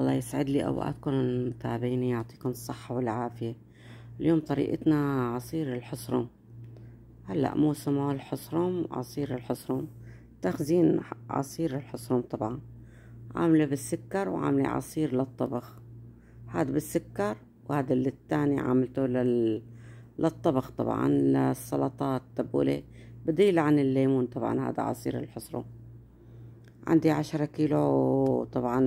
الله يسعد لي اوقاتكم المتابعين يعطيكم الصحه والعافيه اليوم طريقتنا عصير الحصرم هلا موسمه الحصرم عصير الحصرم تخزين عصير الحصرم طبعا عامله بالسكر وعامله عصير للطبخ هذا بالسكر وهذا اللي الثاني عاملته لل... للطبخ طبعا للسلطات تبوله بديل عن الليمون طبعا هذا عصير الحصرم عندي عشرة كيلو طبعا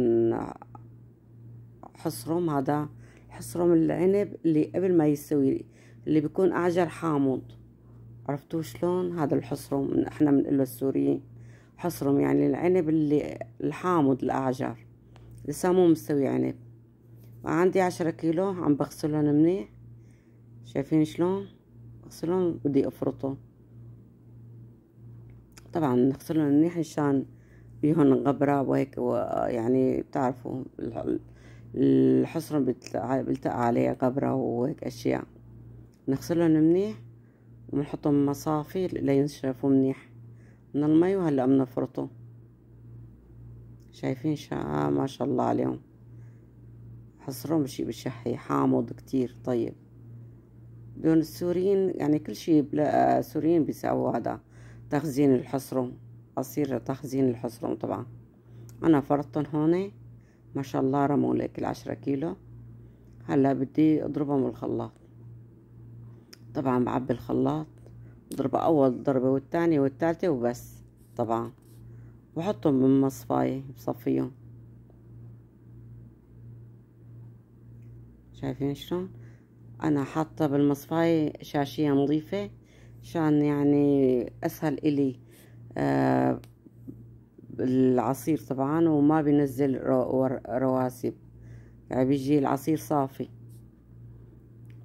حصروم هذا حصروم العنب اللي قبل ما يستوي اللي بيكون اعجر حامض عرفتوا شلون هذا الحصرم من احنا بنقله السوريين حصرم يعني العنب اللي الحامض الاعجر لسه مو مستوي عنب عندي عشرة كيلو عم بغسلهم منيح شايفين شلون بغسلهم بدي افرطهم طبعا نغسلهم منيح عشان بيهن غبرة وهيك ويعني بتعرفوا الحصرة بلتقى عليها قبره وهيك أشياء نغسلهم منيح ونحطهم مصافي لينشرفوا منيح من المي وهلأ بنفرطه شايفين شقة ما شاء الله عليهم حصرهم شي بشحي حامض كتير طيب دون السوريين يعني كل شي بلا سوريين بيساووا هذا تخزين الحصرم عصير تخزين الحصرم طبعا أنا فرطتهم هون ما شاء الله رموا لك العشرة كيلو هلا بدي اضربهم بالخلاط طبعا بعبي الخلاط بضربها اول ضربة والتانية والتالتة وبس طبعا بحطهم بالمصفاية بصفيهم شايفين شلون انا حاطة بالمصفاية شاشية نظيفة عشان يعني اسهل الي آه العصير طبعا وما بينزل رواسب يعني بيجي العصير صافي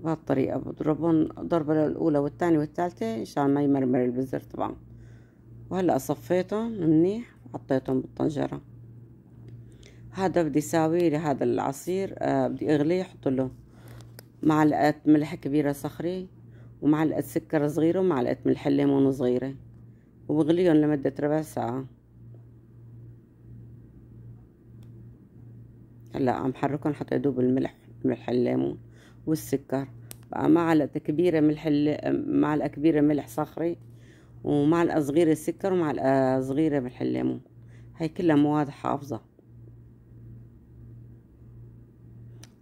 بهالطريقة بضربهم ضربة الأولى والتانية والتالتة مشان ما يمرمر البزر طبعا وهلأ صفيتهم منيح وحطيتهم بالطنجرة هذا بدي ساوي لهذا العصير آه بدي أغليه أحط له معلقة ملح كبيرة صخري ومعلقة سكر صغيرة ومعلقة ملح ليمون صغيرة وبغليهم لمدة ربع ساعة هلا عم حركهم حتى يذوب الملح ملح الليمون والسكر بقى معلقة كبيرة ملح معلقة كبيرة ملح صخري ومعلقة صغيرة سكر ومعلقة صغيرة ملح الليمون هاي كلها مواد حافظة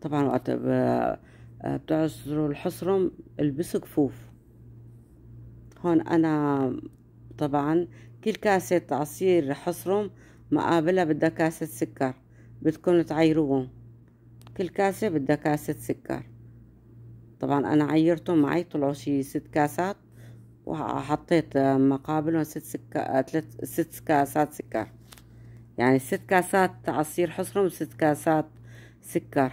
طبعا وقت بتعصروا الحصرم البسوا كفوف هون انا طبعا كل كاسة عصير حصرم مقابلها بدها كاسة سكر بدكم تعيروهم كل كاسة بدها كاسة سكر طبعا أنا عيرتهم معي طلعوا شي ست كاسات وحطيت مقابلهم ست سكا ثلاث ست كاسات سكر يعني ست كاسات عصير حصرم وست كاسات سكر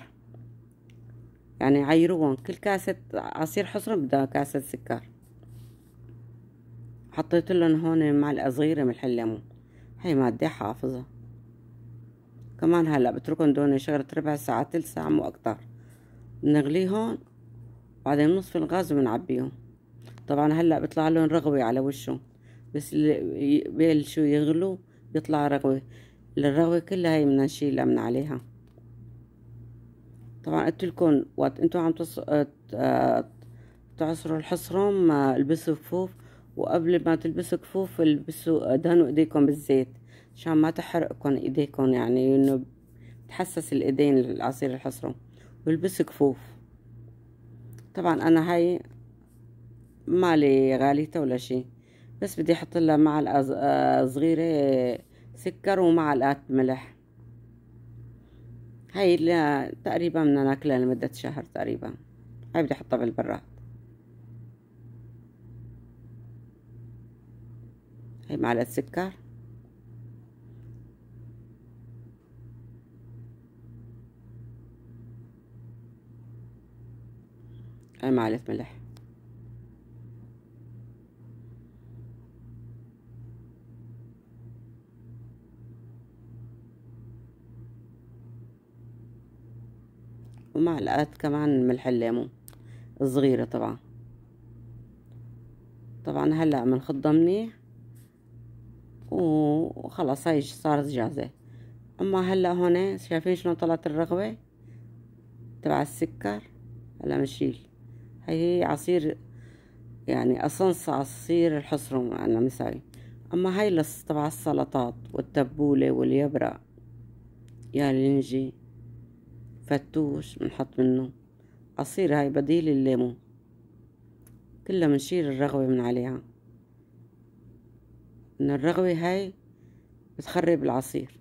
يعني عيروهم كل كاسة عصير حصرم بدها كاسة سكر حطيت لهم هون معلقة صغيرة من الحليمون هاي مادة حافظة كمان هلا بتركن دون شغلة ربع ساعة تلت ساعة مو أكتر هون بعدين بنصفي الغاز وبنعبيهم طبعا هلا بيطلع لهم رغوة على وشه بس بيلشوا يغلوا بيطلع رغوة الرغوة كلها هي بدنا نشيلها من عليها طبعا قلت لكم وقت انتوا عم تص... اه اه تعصروا الحصرم اه البسوا كفوف وقبل ما تلبسوا كفوف البسوا دهنوا ايديكم بالزيت عشان ما تحرقكن ايديكن يعني انه تحسس الايدين العصير الحصرم والبس كفوف طبعا انا هاي مالي غاليته ولا شي بس بدي احط لها معلقه صغيره سكر الات ملح هاي تقريبا بدنا ناكلها لمدة شهر تقريبا هاي بدي احطها بالبراد هاي معلقة سكر معلقة ملح ومعلقات كمان ملح الليمون صغيرة طبعا طبعا هلأ بنخضها منيح وخلص هاي صارت جاهزة أما هلأ هون شايفين شلون طلعت الرغوة تبع السكر هلأ بنشيل هي عصير يعني أصنص عصير الحصرم أنا مثالي أما هاي تبع السلطات والتبولة واليبرة يا لنجي فتوش بنحط منه عصير هاي بديل الليمون كلها بنشيل الرغوة من عليها إن الرغوة هاي بتخرب العصير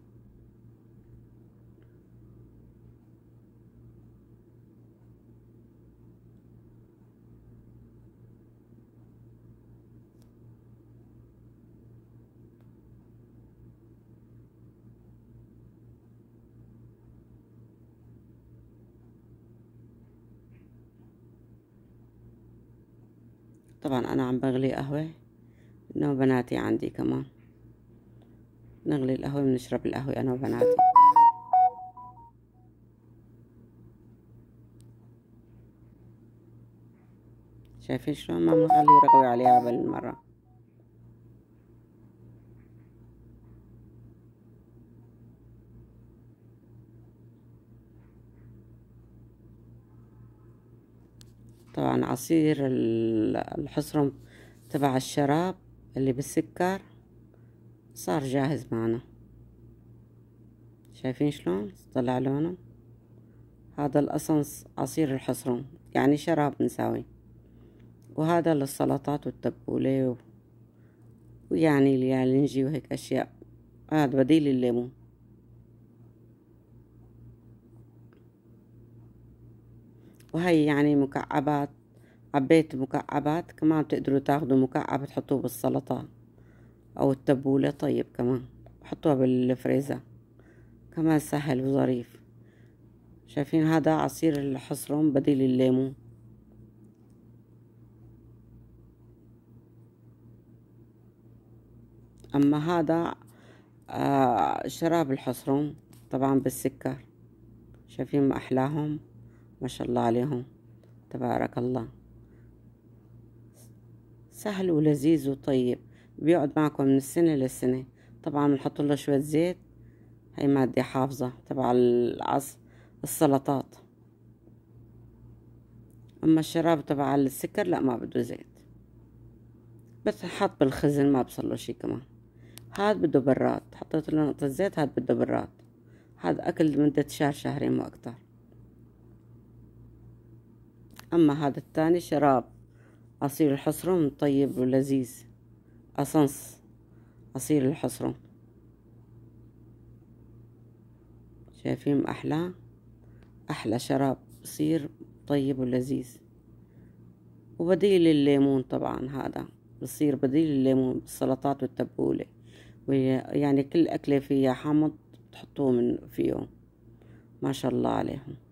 طبعا أنا عم بغلي قهوة أنا وبناتي عندي كمان نغلي القهوة بنشرب القهوة أنا وبناتي شايفين شلون ما بنغلي رغوة عليها بالمرة عصير الحصرم تبع الشراب اللي بالسكر صار جاهز معنا شايفين شلون طلع لونه هذا الأصنص عصير الحصرم يعني شراب نساوي وهذا للسلطات والتبولة و... ويعني اليالنجي وهيك أشياء هذا بديل الليمون وهي يعني مكعبات حبيت مكعبات كمان بتقدروا تاخدوا مكعب تحطوه بالسلطة أو التبولة طيب كمان حطوها بالفريزة كمان سهل وظريف شايفين هذا عصير الحصرم بديل الليمون أما هذا آه شراب الحصرم طبعا بالسكر شايفين ما أحلاهم ما شاء الله عليهم تبارك الله سهل ولذيذ وطيب بيقعد معكم من السنة للسنة طبعا بنحط له شوية زيت هي مادة حافظة تبع العص السلطات أما الشراب تبع السكر لا ما بده زيت بس حط بالخزن ما بصله شي كمان هاد بده برات حطيت له نقطة زيت هاد بده برات هاد أكل لمدة شهر شهرين ما أكتر أما هذا التاني شراب عصير الحصرم طيب ولذيذ أصنص عصير الحصرم شايفين أحلى أحلى شراب بصير طيب ولذيذ وبديل الليمون طبعا هذا بصير بديل الليمون بالسلطات والتبولة يعني كل أكلة فيها حمض بتحطوه من فيهم ما شاء الله عليهم